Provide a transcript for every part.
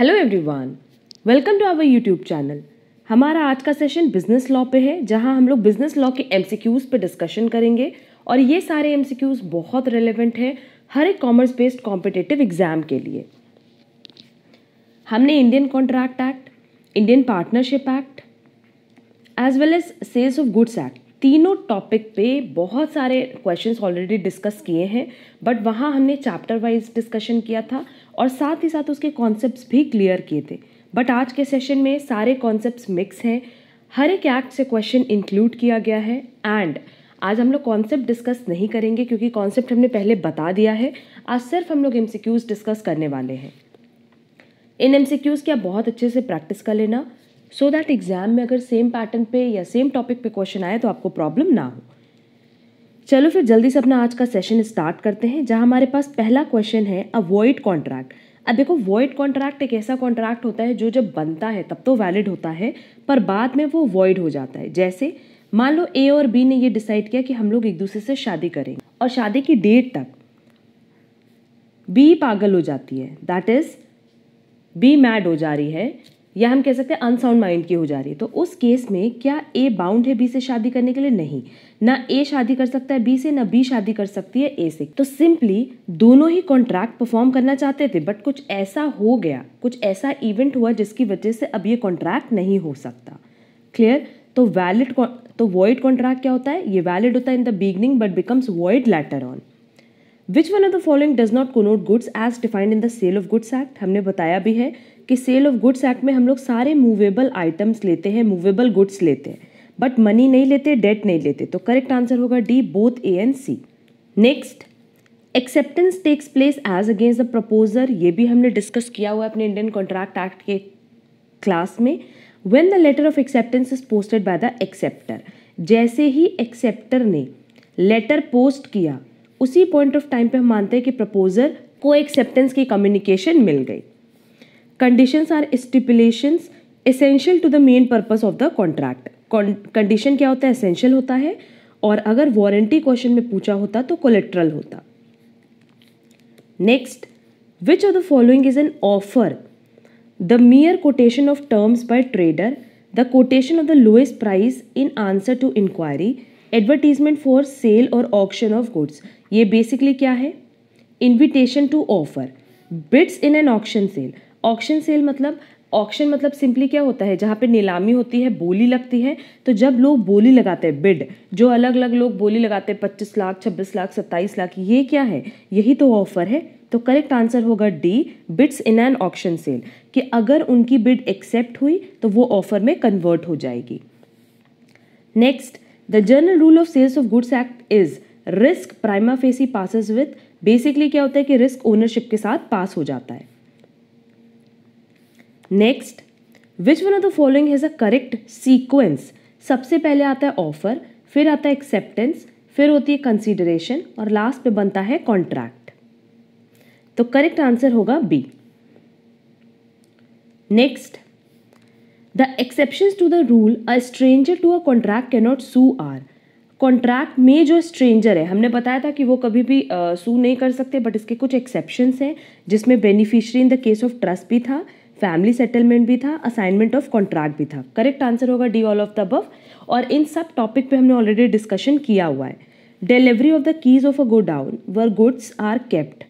Hello everyone welcome to our YouTube channel हमारा आज का सेशन बिजनेस लॉ पे है जहां हम लोग बिजनेस लॉ के एमसीक्यूज़ पे डिस्कशन करेंगे और ये सारे एमसीक्यूज़ बहुत रेलेवेंट हैं हर एक कॉमर्स बेस्ड कॉम्पिटेटिव एग्जाम के लिए हमने Indian contract Act Indian Partnership Act as well as Sales of goods Act तीनों टॉपिक पे बहुत सारे क्वेश्चंस ऑलरेडी डिस्कस किए हैं बट वहाँ हमने चैप्टर वाइज डिस्कशन किया था और साथ ही साथ उसके कॉन्सेप्ट भी क्लियर किए थे बट आज के सेशन में सारे कॉन्सेप्ट्स मिक्स हैं हर एक एक्ट से क्वेश्चन इंक्लूड किया गया है एंड आज हम लोग कॉन्सेप्ट डिस्कस नहीं करेंगे क्योंकि कॉन्सेप्ट हमने पहले बता दिया है आज सिर्फ हम लोग एम डिस्कस करने वाले हैं इन एम की आप बहुत अच्छे से प्रैक्टिस कर लेना सो दैट एग्ज़ाम में अगर सेम पैटर्न पे या सेम टॉपिक पे क्वेश्चन आए तो आपको प्रॉब्लम ना हो चलो फिर जल्दी से अपना आज का सेशन स्टार्ट करते हैं जहाँ हमारे पास पहला क्वेश्चन है अवॉइड कॉन्ट्रैक्ट अब देखो वॉइड कॉन्ट्रैक्ट एक ऐसा कॉन्ट्रैक्ट होता है जो जब बनता है तब तो वैलिड होता है पर बाद में वो वॉइड हो जाता है जैसे मान लो ए और बी ने ये डिसाइड किया कि हम लोग एक दूसरे से शादी करेंगे और शादी की डेट तक बी पागल हो जाती है दैट इज़ बी मैड हो जा रही है या हम कह सकते हैं अनसाउंड माइंड की हो जा रही है तो उस केस में क्या ए बाउंड है बी से शादी करने के लिए नहीं ना ए शादी कर सकता है बी से ना बी शादी कर सकती है ए से तो सिंपली दोनों ही कॉन्ट्रैक्ट परफॉर्म करना चाहते थे बट कुछ ऐसा हो गया कुछ ऐसा इवेंट हुआ जिसकी वजह से अब ये कॉन्ट्रैक्ट नहीं हो सकता क्लियर तो वैलिड तो वॉइड कॉन्ट्रैक्ट क्या होता है ये वैलिड होता है in the beginning but becomes void later on which one of the following does not connote goods as defined in the Sale of goods Act हमने बताया भी है कि सेल ऑफ गुड्स एक्ट में हम लोग सारे मूवेबल आइटम्स लेते हैं मूवेबल गुड्स लेते हैं बट मनी नहीं लेते डेट नहीं लेते तो करेक्ट आंसर होगा D both A and C next acceptance takes place as against the proposer ये भी हमने डिस्कस किया हुआ है अपने इंडियन कॉन्ट्रैक्ट एक्ट के क्लास में when the letter of acceptance is posted by the acceptor जैसे ही एक्सेप्टर ने लेटर पोस्ट किया उसी पॉइंट ऑफ टाइम पे हम मानते हैं कि प्रपोजर को एक्सेप्टेंस की कम्युनिकेशन मिल गई conditions are stipulations essential to the main purpose of the contract condition क्या होता है एसेंशियल होता है और अगर वारंटी क्वेश्चन में पूछा होता तो कोलेट्रल होता next which of the following is an offer the mere quotation of terms by trader the quotation of the lowest price in answer to inquiry advertisement for sale और auction of goods ये basically क्या है invitation to offer bids in an auction sale auction sale मतलब auction मतलब simply क्या होता है जहाँ पे नीलामी होती है बोली लगती है तो जब लोग बोली लगाते हैं बिड जो अलग अलग लोग बोली लगाते हैं पच्चीस लाख छब्बीस लाख सत्ताईस लाख ये क्या है यही तो ऑफर है तो करेक्ट आंसर होगा D bids in an auction sale कि अगर उनकी बिड एक्सेप्ट हुई तो वो ऑफर में कन्वर्ट हो जाएगी next the general rule of Sales of goods Act is risk prima facie passes with basically क्या होता है कि रिस्क ओनरशिप के साथ पास हो जाता है next which one of the following has a correct sequence सबसे पहले आता है ऑफर फिर आता है एक्सेप्टेंस फिर होती है कंसिडरेशन और लास्ट पे बनता है कॉन्ट्रैक्ट तो करेक्ट आंसर होगा B next the exceptions to the rule a stranger to a contract cannot sue or contract में जो स्ट्रेंजर है हमने बताया था कि वो कभी भी सू नहीं कर सकते बट इसके कुछ एक्सेप्शंस हैं जिसमें beneficiary in the case of trust भी था फैमिली सेटलमेंट भी था असाइनमेंट ऑफ कॉन्ट्रैक्ट भी था करेक्ट आंसर होगा D all of the above और इन सब टॉपिक पे हमने ऑलरेडी डिस्कशन किया हुआ है delivery of the keys of a godown where goods are kept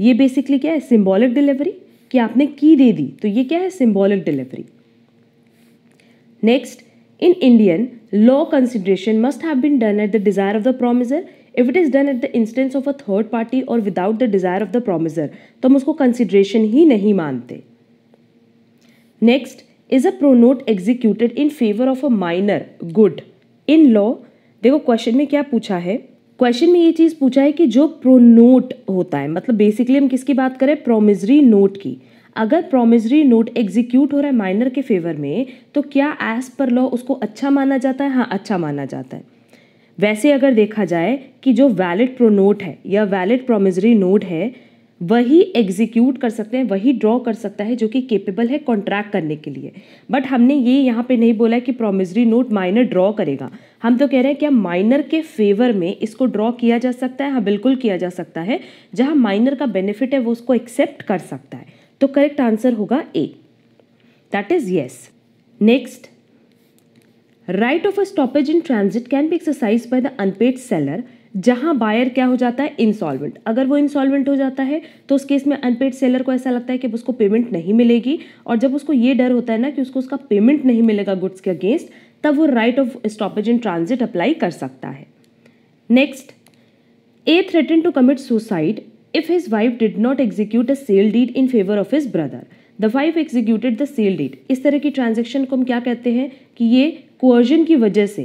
ये बेसिकली क्या है सिम्बॉलिक डिलीवरी कि आपने की दे दी तो ये क्या है symbolic delivery next in Indian law consideration must have been done at the desire of the promiser if it is done at the instance of a third party और without the desire of the promisor तो हम उसको consideration ही नहीं मानते next is a pronote executed in favour of a minor good in law देखो question में क्या पूछा है क्वेश्चन में ये चीज़ पूछा है कि जो प्रो नोट होता है मतलब बेसिकली हम किसकी बात करें प्रोमिजरी नोट की अगर प्रोमिजरी नोट एग्जीक्यूट हो रहा है माइनर के फेवर में तो क्या एज पर लॉ उसको अच्छा माना जाता है हाँ अच्छा माना जाता है वैसे अगर देखा जाए कि जो वैलिड प्रो नोट है या वैलिड प्रोमिजरी नोट है वही एग्जीक्यूट कर सकते हैं वही ड्रॉ कर सकता है जो कि केपेबल है कॉन्ट्रैक्ट करने के लिए बट हमने ये यहाँ पे नहीं बोला कि प्रोमिजरी नोट माइनर ड्रॉ करेगा हम तो कह रहे हैं कि माइनर के फेवर में इसको ड्रॉ किया जा सकता है हाँ बिल्कुल किया जा सकता है जहाँ माइनर का बेनिफिट है वो उसको एक्सेप्ट कर सकता है तो करेक्ट आंसर होगा A that is yes next right of a stoppage in transit can be exercise by the unpaid seller जहां बायर क्या हो जाता है इंसॉल्वेंट अगर वो इंसॉल्वेंट हो जाता है तो उस केस में अनपेड सेलर को ऐसा लगता है कि उसको पेमेंट नहीं मिलेगी और जब उसको ये डर होता है ना कि उसको उसका पेमेंट नहीं मिलेगा गुड्स के अगेंस्ट तब वो right of stoppage in transit apply कर सकता है next A threaten to commit suicide if his wife did not execute a sale deed in favor of his brother the wife executed the sale deed इस तरह की transaction को हम क्या कहते हैं कि ये कोअर्जन की वजह से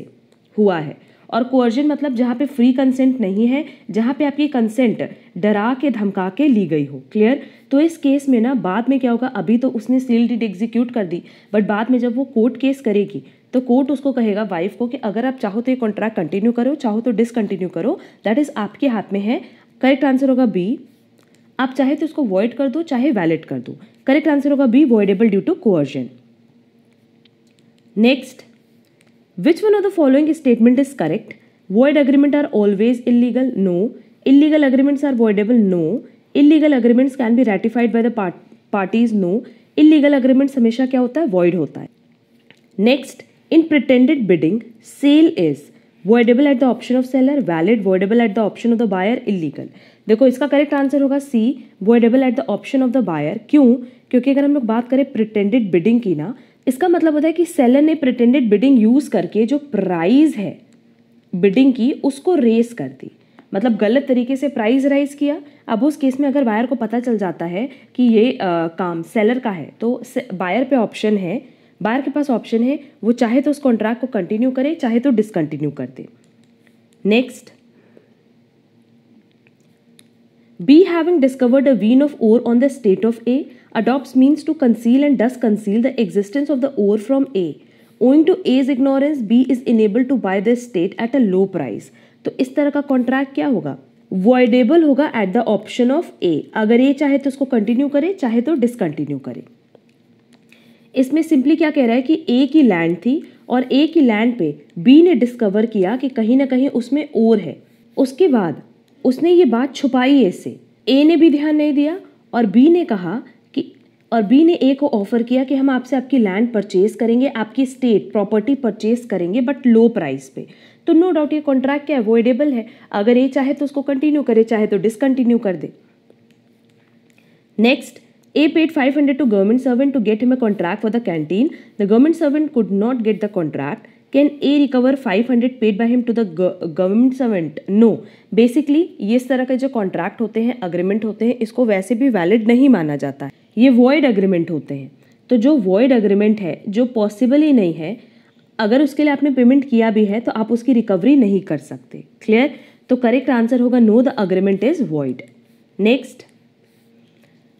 हुआ है और कोअर्जन मतलब जहाँ पे फ्री कंसेंट नहीं है जहाँ पे आपकी कंसेंट डरा के धमका के ली गई हो क्लियर तो इस केस में ना बाद में क्या होगा अभी तो उसने सील डीड एग्जीक्यूट कर दी बट बाद में जब वो कोर्ट केस करेगी तो कोर्ट उसको कहेगा वाइफ को कि अगर आप चाहो तो ये कॉन्ट्रैक्ट कंटिन्यू करो चाहो तो डिसकंटिन्यू करो दैट इज़ आपके हाथ में है करेक्ट आंसर होगा बी आप चाहे तो इसको वॉइड कर दो चाहे वैलिड कर दो करेक्ट आंसर होगा B voidable due to coercion next which one of the following statement is correct void agreement are always illegal no illegal agreements are voidable no illegal agreements can be ratified by the parties no illegal agreement हमेशा क्या होता है void होता है next in pretended bidding sale is voidable at the option of seller valid voidable at the option of the buyer illegal देखो इसका correct answer होगा C voidable at the option of the buyer क्यों क्योंकि अगर हम लोग बात करें प्रिटेंडेड बिडिंग की ना इसका मतलब होता है कि सेलर ने प्रिटेंडेड बिडिंग यूज़ करके जो प्राइज है बिडिंग की उसको रेस कर दी मतलब गलत तरीके से प्राइस राइज किया अब उस केस में अगर बायर को पता चल जाता है कि ये आ, काम सेलर का है तो बायर पे ऑप्शन है बायर के पास ऑप्शन है वो चाहे तो उस कॉन्ट्रैक्ट को कंटिन्यू करे चाहे तो डिसकंटिन्यू कर दे next B having discovered a vein of ore on the state of A adopt means to conceal and does conceal the existence of the ore from A owing to A's ignorance B is enable to buy the state at a low price तो इस तरह का contract क्या होगा voidable होगा at the option of A अगर A चाहे तो उसको कंटिन्यू करे चाहे तो डिसकंटिन्यू करे इसमें सिंपली क्या कह रहा है कि ए की लैंड थी और ए की लैंड पे बी ने डिस्कवर किया कि कहीं ना कहीं उसमें और है उसके बाद उसने ये बात छुपाई ए से ए ने भी ध्यान नहीं दिया और बी ने कहा कि और बी ने ए को ऑफर किया कि हम आपसे आपकी लैंड परचेज करेंगे आपकी स्टेट प्रॉपर्टी परचेज करेंगे बट लो प्राइस पे तो नो डाउट ये कॉन्ट्रैक्ट क्या अवॉइडेबल है अगर ए चाहे तो उसको कंटिन्यू करे चाहे तो डिसकंटिन्यू कर दे next A paid 500 to government servant to get him a contract for the canteen. The government servant could not get the contract. Can A recover 500 paid by him to the government servant? No. Basically, ये इस तरह के जो contract होते हैं agreement होते हैं इसको वैसे भी valid नहीं माना जाता है ये void agreement होते हैं तो जो void agreement है जो possible ही नहीं है अगर उसके लिए आपने payment किया भी है तो आप उसकी recovery नहीं कर सकते Clear? तो correct answer होगा No, the agreement is void. Next.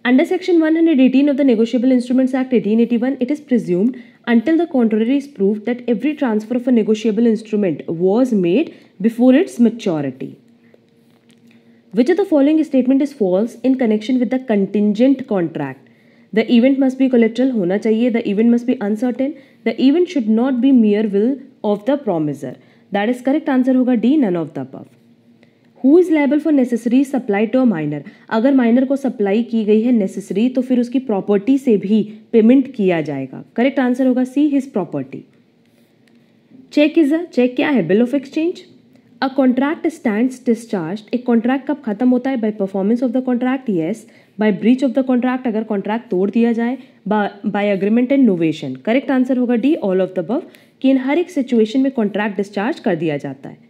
Under Section 118 of the Negotiable Instruments Act 1881, it is presumed until the contrary is proved that every transfer of a negotiable instrument was made before its maturity. Which of the following statement is false in connection with the contingent contract? The event must be collateral hona chahiye. The event must be uncertain. The event should not be mere will of the promiser. That is correct answer होगा D. None of the above. Who is liable for necessary supply to a minor अगर minor को supply की गई है necessary तो फिर उसकी property से भी पेमेंट किया जाएगा करेक्ट आंसर होगा C his property cheque is a cheque क्या है bill of exchange a contract stand discharge एक कॉन्ट्रैक्ट कब खत्म होता है by performance of the contract yes by breach of the contract अगर कॉन्ट्रैक्ट तोड़ दिया जाए by agreement and novation correct answer होगा D all of the above कि इन हर एक सिचुएशन में कॉन्ट्रैक्ट डिस्चार्ज कर दिया जाता है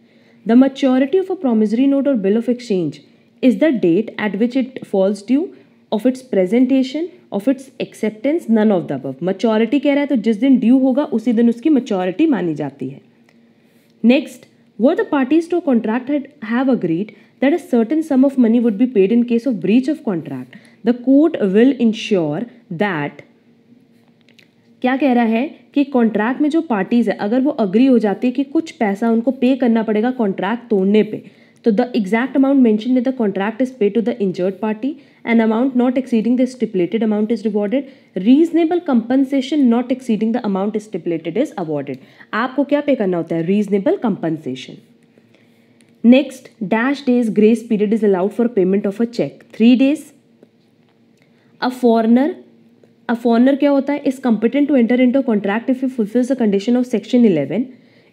The maturity of a promissory note or bill of exchange is the date at which it falls due, of its presentation, of its acceptance, none of the above. Maturity keh raha hai, toh jis din due hoga, usi din uski maturity mani jati hai. Next, what the parties to a contract have agreed that a certain sum of money would be paid in case of breach of contract, the court will ensure that क्या कह रहा है कि contract में जो parties है अगर वो अग्री हो जाती है कि कुछ पैसा उनको पे करना पड़ेगा कॉन्ट्रैक्ट तोड़ने पे तो the exact amount mention in the contract is pay to the injured party an amount not exceeding the stipulated amount is rewarded reasonable compensation not exceeding the amount stipulated is awarded आपको क्या pay करना होता है reasonable compensation next dash days grace period is allowed for payment of a cheque three days a foreigner a foreigner क्या होता है is competent to enter into contract if you fulfils the condition of section eleven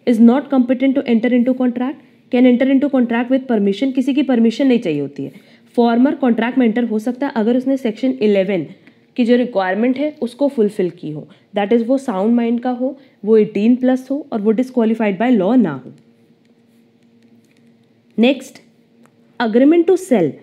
is not competent to enter into contract can enter into contract with permission किसी की permission नहीं चाहिए होती है farmer contract में एंटर हो सकता है अगर उसने सेक्शन इलेवन की जो रिक्वायरमेंट है उसको फुलफिल की हो दैट इज़ वो साउंड माइंड का हो वो एटीन प्लस हो और वो डिसक्वालीफाइड बाय लॉ ना हो next agreement to sell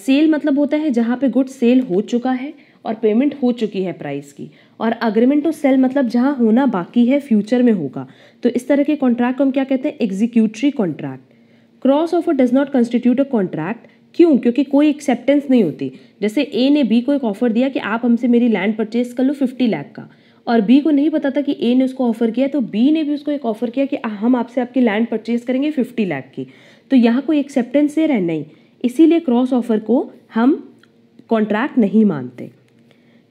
sell मतलब होता है जहाँ पे गुड सेल हो चुका है और पेमेंट हो चुकी है प्राइस की और अग्रीमेंट टू सेल मतलब जहाँ होना बाकी है फ्यूचर में होगा तो इस तरह के कॉन्ट्रैक्ट को हम क्या कहते हैं executory contract cross offer does not constitute a contract क्यों क्योंकि कोई एक्सेप्टेंस नहीं होती जैसे ए ने बी को एक ऑफर दिया कि आप हमसे मेरी लैंड परचेज कर लो फिफ्टी लाख का और बी को नहीं पता था कि ए ने उसको ऑफर किया तो बी ने भी उसको एक ऑफर किया कि हम आपसे आपकी लैंड परचेज करेंगे फिफ्टी लाख की तो यहाँ कोई एक्सेप्टेंस दे रहा है नहीं इसीलिए क्रॉस ऑफर को हम कॉन्ट्रैक्ट नहीं मानते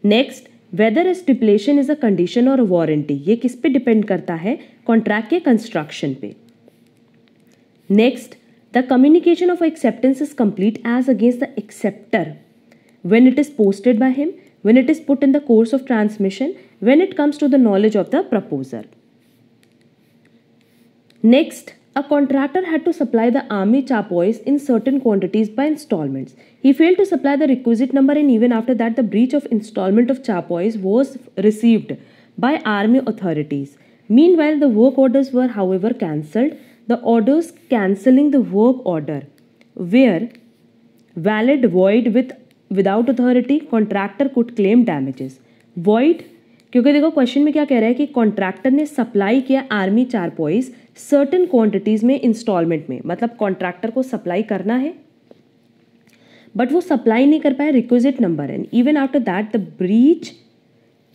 next whether stipulation is a condition और अ वारंटी ये किस पे डिपेंड करता है कॉन्ट्रैक्ट के कंस्ट्रक्शन पे next the communication of acceptance is complete as against the acceptor when it is posted by him when it is put in the course of transmission when it comes to the knowledge of the proposer next A contractor had to supply the army charpoys in certain quantities by installments. He failed to supply the requisite number and even after that the breach of installment of charpoys was received by army authorities. Meanwhile, the work orders were however cancelled. The orders cancelling the work order were valid void with without authority contractor could claim damages. Void Because देखो question में क्या कह रहा है कि contractor ने army किया certain quantities में इंस्टॉलमेंट में मतलब कॉन्ट्रैक्टर को सप्लाई करना है बट वो सप्लाई नहीं कर पाया requisite number and even after that the breach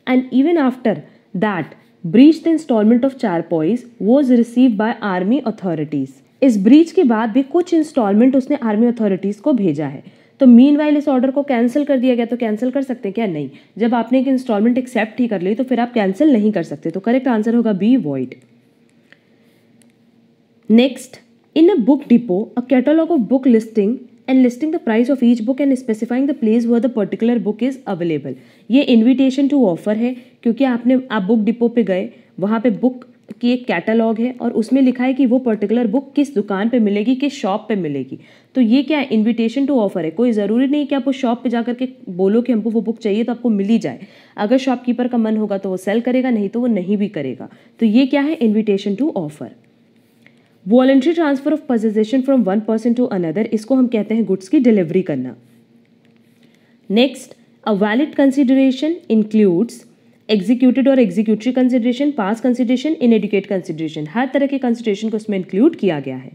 and even after that breach the instalment of चार पॉइज was receive by army authorities इस ब्रीच के बाद भी कुछ इंस्टॉलमेंट उसने आर्मी अथॉरिटीज़ को भेजा है तो मीन वाइल इस ऑर्डर को कैंसिल कर दिया गया तो कैंसिल कर सकते हैं क्या नहीं जब आपने एक इंस्टॉलमेंट एक्सेप्ट ही कर ली तो फिर आप कैंसिल नहीं कर सकते तो करेक्ट आंसर होगा B void Next, in a book depot, a catalog of book listing and listing the price of each book and specifying the place where the particular book is available. ये invitation to offer है क्योंकि आपने आप book depot पे गए वहाँ पे book की एक कैटलॉग है और उसमें लिखा है कि वो पर्टिकुलर बुक किस दुकान पे मिलेगी किस शॉप पे मिलेगी तो ये क्या है इन्विटेशन टू ऑफर है कोई ज़रूरी नहीं कि आप उस शॉप पे जाकर के बोलो कि हमको वो बुक चाहिए तो आपको मिल ही जाए अगर शॉपकीपर का मन होगा तो वो सेल करेगा नहीं तो वो नहीं भी करेगा तो ये क्या है invitation to offer voluntary transfer of possession from one person to another इसको हम कहते हैं गुड्स की डिलीवरी करना next a valid consideration includes executed और executory consideration past consideration inadequate consideration हर तरह के कंसिडरेशन को उसमें इंक्लूड किया गया है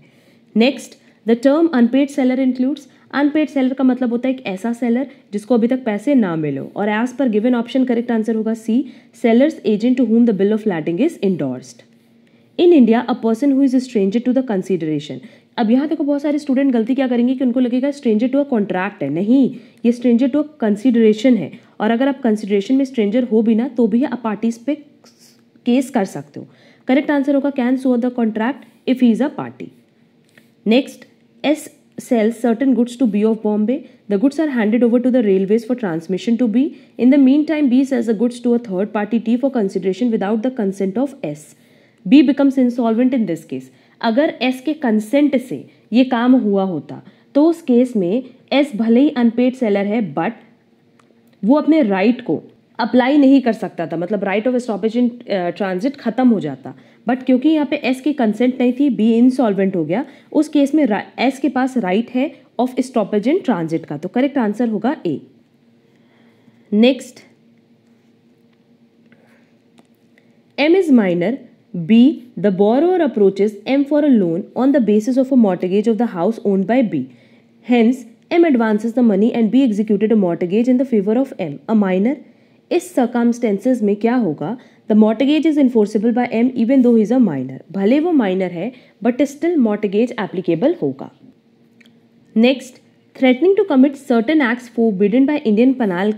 next the term unpaid seller includes unpaid seller का मतलब होता है एक ऐसा सेलर जिसको अभी तक पैसे ना मिलो और as per given option correct answer होगा C seller's agent to whom the bill of lading is endorsed in India a person who is stranger to the consideration अब यहाँ देखो बहुत सारे स्टूडेंट गलती क्या करेंगे कि उनको लगेगा स्ट्रेंजर टू अ कॉन्ट्रैक्ट है नहीं ये स्ट्रेंजर टू अ कंसिडरेशन है और अगर आप कंसिडरेशन में स्ट्रेंजर हो भी ना तो भी आप पार्टीज पे केस कर सकते हो करेक्ट आंसर होगा can so the contract if he is a party next S certain goods to B of Bombay the goods are handed over to the railways for transmission to B in the mean time B sells the goods to a third party T for consideration without the consent of S B becomes insolvent in this case अगर S के consent से ये काम हुआ होता तो उस case में एस भले ही अनपेड सेलर है बट वो अपने राइट right को अप्लाई नहीं कर सकता था मतलब right of stoppage in transit खत्म हो जाता बट क्योंकि यहाँ पे एस की कंसेंट नहीं थी बी इनसॉल्वेंट हो गया उस केस में एस के पास राइट right है ऑफ स्टॉपेज इन ट्रांजिट का तो करेक्ट आंसर होगा A next M is minor B. The borrower approaches M for a loan on the basis of a mortgage of the house owned by B. Hence, M advances the money and B executed a mortgage in the favor of M, a minor. इस सर्कमस्टेंसेज में क्या होगा the mortgage is enforceable by M even though is a minor भले वो minor है but still mortgage applicable होगा next threatening to commit certain acts forbidden by Indian penal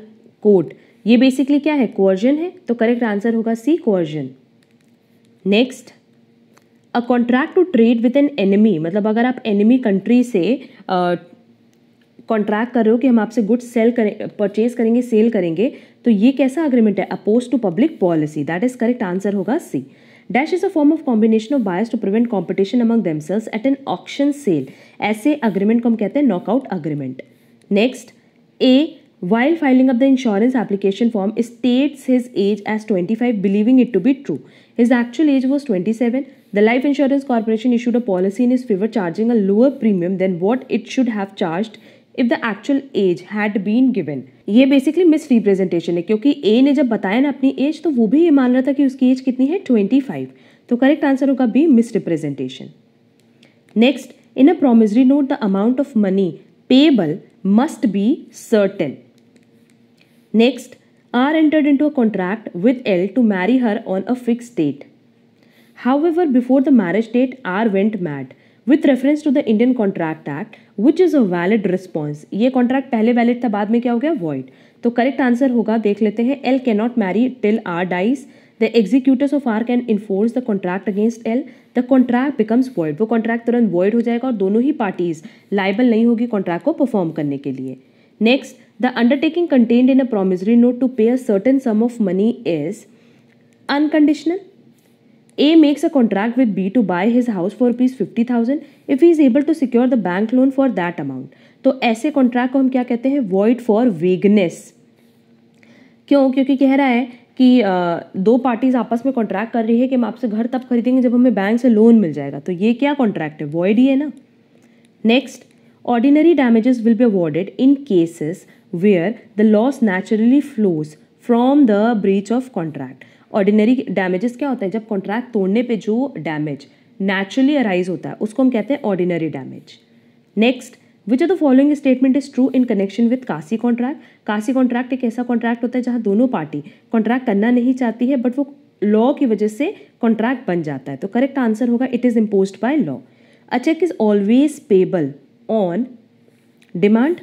code ये बेसिकली क्या है कोर्जन है तो करेक्ट आंसर होगा C coercion next a contract to trade with an enemy मतलब अगर आप एनिमी कंट्री से कॉन्ट्रैक्ट कर रहे हो कि हम आपसे गुड्स सेल करें परचेज करेंगे सेल करेंगे तो ये कैसा अग्रीमेंट है opposed to public policy that is correct answer होगा C dash is a form of combination of buyers to prevent competition amongst themselves at an auction sale ऐसे agreement को हम कहते हैं knockout agreement next A filing of the insurance application form states his age age twenty five believing it to be true His actual age was 27. The Life Insurance Corporation issued a policy in his favor charging a lower premium than what it should have charged if the actual age had been given ये basically misrepresentation है क्योंकि ए ने जब बताया ना अपनी as तो वो भी ये मान रहा था कि उसकी एज कितनी है ट्वेंटी फाइव तो करेक्ट आंसर होगा B misrepresentation next in a promissory note the amount of money payable must be certain next R are entered a contract with L to marry her on a fix date however before the marriage date R went mad with reference to the Indian contract act which is a valid response ये contract पहले valid था बाद में क्या हो गया void तो correct answer होगा देख लेते हैं L cannot marry till R dies the executors of R can enforce the contract against L the contract becomes void वो कॉन्ट्रैक्ट तुरंत वॉइड हो जाएगा और दोनों ही पार्टीज लाइबल नहीं होगी कॉन्ट्रैक्ट को परफॉर्म करने के लिए next The undertaking contained in a promissory note to pay a certain sum of money is unconditional. A makes a contract with B to buy his house for rupees 50000 if he is able to secure the bank loan for that amount amount तो ऐसे contract को हम क्या कहते हैं void for vagueness क्यों क्योंकि कह रहा है कि दो पार्टीज आपस में कॉन्ट्रैक्ट कर रही है कि हम आपसे घर तब खरीदेंगे जब हमें बैंक से लोन मिल जाएगा तो ये क्या कॉन्ट्रैक्ट है वॉइड ही है ना next ordinary damages will be awarded in cases where the loss naturally flows from the breach of contract. Ordinary damages क्या होते हैं जब कॉन्ट्रैक्ट तोड़ने पर जो डैमेज naturally अराइज होता है उसको हम कहते हैं ordinary damage next which are the following statement is true in connection with quasi contract quasi contract एक ऐसा कॉन्ट्रैक्ट होता है जहाँ दोनों पार्टी कॉन्ट्रैक्ट करना नहीं चाहती है बट वो लॉ की वजह से कॉन्ट्रैक्ट बन जाता है तो करेक्ट आंसर होगा it is impose by law a cheque is always payable on demand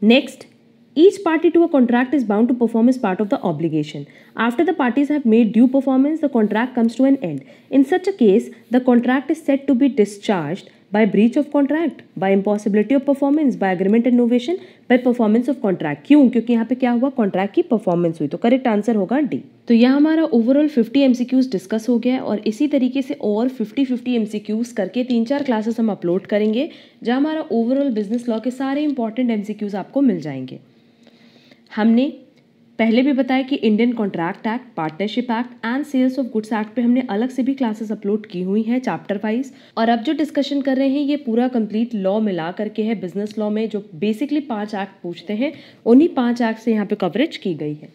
Next, each party to a contract is bound to perform as part of the obligation. After the parties have made due performance, the contract comes to an end. In such a case, the contract is said to be discharged by breach of contract by impossibility of performance by agreement and innovation by performance of contract क्यों क्योंकि यहाँ पे क्या हुआ contract की performance हुई तो correct answer होगा डी तो यह हमारा ओवरऑल 50 एमसीक्यूज डिस्कस हो गया और इसी तरीके से और 50 50 एमसीक्यूज करके तीन चार क्लासेस हम अपलोड करेंगे जहाँ हमारा ओवरऑल बिजनेस लॉ के सारे इंपॉर्टेंट एमसीक्यूज आपको मिल जाएंगे हमने पहले भी बताया कि Indian contract act partnership act and sales of goods act पे हमने अलग से भी क्लासेस अपलोड की हुई हैं चैप्टर वाइज और अब जो डिस्कशन कर रहे हैं ये पूरा कंप्लीट लॉ मिला करके है बिजनेस लॉ में जो बेसिकली पांच एक्ट पूछते हैं उन्हीं पांच एक्ट से यहाँ पे कवरेज की गई है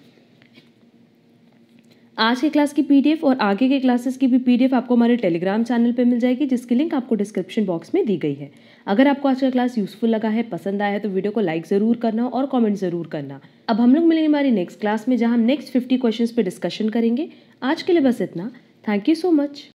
आज के क्लास की पीडीएफ और आगे के क्लासेस की भी पीडीएफ आपको हमारे टेलीग्राम चैनल पर मिल जाएगी जिसकी लिंक आपको डिस्क्रिप्शन बॉक्स में दी गई है अगर आपको आज का क्लास यूजफुल लगा है पसंद आया है तो वीडियो को लाइक ज़रूर करना और कमेंट ज़रूर करना अब हम लोग मिलेंगे हमारी नेक्स्ट क्लास में जहाँ हम नेक्स्ट फिफ्टी क्वेश्चन पर डिस्कशन करेंगे आज के लिए बस इतना थैंक यू सो मच